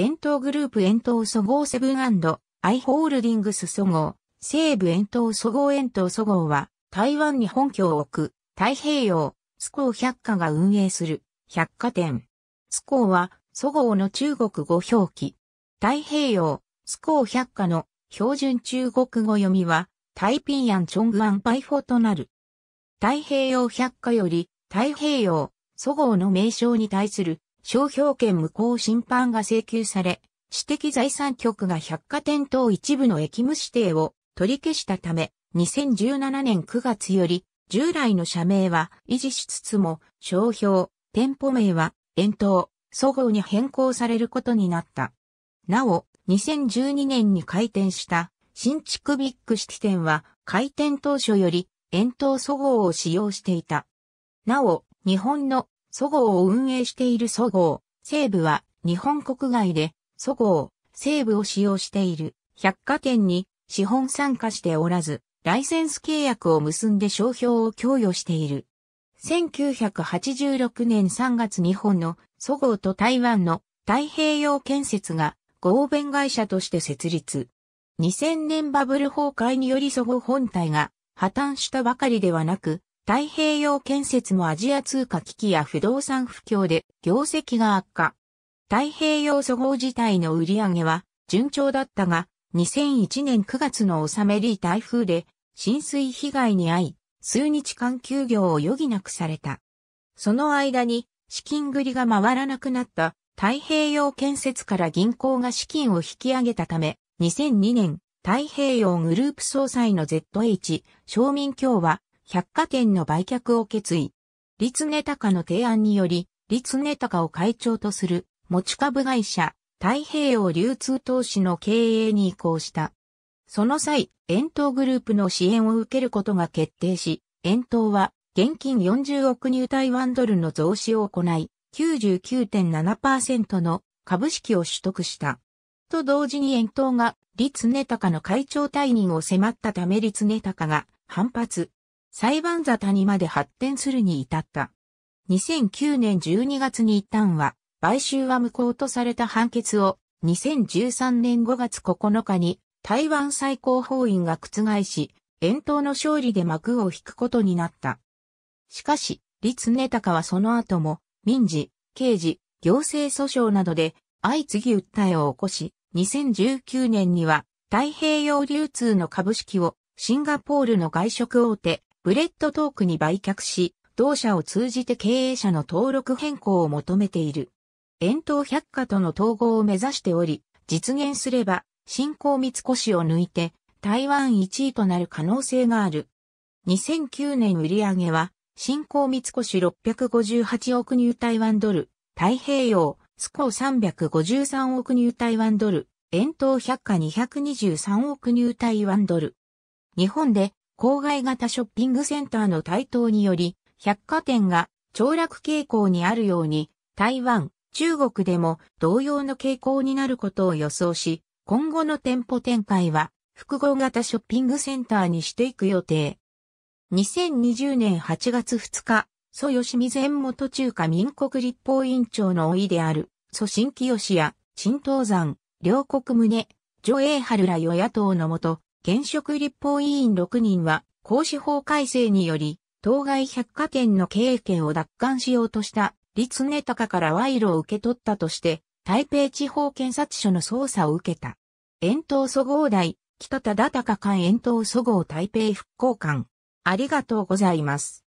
遠東グループ遠東そごうセブンアイ・ホールディングスそごう、西部遠東そごう遠東そごうは、台湾に本拠を置く、太平洋、コ港百貨が運営する、百貨店。コ港は、そごうの中国語表記。太平洋、コ港百貨の標準中国語読みは、タイピンアンチョングアンパイフォとなる。太平洋百貨より、太平洋、そごうの名称に対する商標権無効審判が請求され、私的財産局が百貨店等一部の駅務指定を取り消したため、2017年9月より、従来の社名は維持しつつも、商標、店舗名は、遠投、総合に変更されることになった。なお、2012年に開店した新築ビッグシティ店は開店当初より遠投総合を使用していた。なお、日本のそごうを運営しているそごう、西部は日本国外でそごう、西部を使用している百貨店に資本参加しておらず、ライセンス契約を結んで商標を供与している。1986年3月日本のそごうと台湾の太平洋建設が合弁会社として設立。2000年バブル崩壊によりそごう本体が破綻したばかりではなく、太平洋建設もアジア通貨危機や不動産不況で業績が悪化。太平洋そご自体の売り上げは順調だったが、2001年9月の収めり台風で浸水被害に遭い、数日間休業を余儀なくされた。その間に資金繰りが回らなくなった太平洋建設から銀行が資金を引き上げたため、2002年太平洋グループ総裁の ZH 商民協は百貨店の売却を決意。立根高の提案により、立根高を会長とする持ち株会社、太平洋流通投資の経営に移行した。その際、遠投グループの支援を受けることが決定し、遠投は現金40億入台湾ドルの増資を行い、99.7%の株式を取得した。と同時に遠投が立根高の会長退任を迫ったため立根高が反発、裁判沙汰にまで発展するに至った。2009年12月に一旦は、買収は無効とされた判決を、2013年5月9日に、台湾最高法院が覆し、遠投の勝利で幕を引くことになった。しかし、立根高はその後も、民事、刑事、行政訴訟などで、相次ぎ訴えを起こし、2019年には、太平洋流通の株式を、シンガポールの外食大手、ブレッドトークに売却し、同社を通じて経営者の登録変更を求めている。遠東百貨との統合を目指しており、実現すれば、新興三越を抜いて、台湾一位となる可能性がある。2009年売上は、新興三越658億ニ台湾ドル、太平洋、スコー353億入台湾ドル、遠東百貨223億ニ台湾ドル。日本で郊外型ショッピングセンターの台頭により、百貨店が凋落傾向にあるように、台湾、中国でも同様の傾向になることを予想し、今後の店舗展開は複合型ショッピングセンターにしていく予定。2020年8月2日、蘇吉水前元中華民国立法委員長の老いである、蘇新清や、陳東山、両国宗、女英春ら与野党のもと、現職立法委員6人は、公私法改正により、当該百貨店の経営権を奪還しようとした、立根高から賄賂を受け取ったとして、台北地方検察署の捜査を受けた。遠藤蘇ご大、北忠高館遠藤蘇ご台北復興館。ありがとうございます。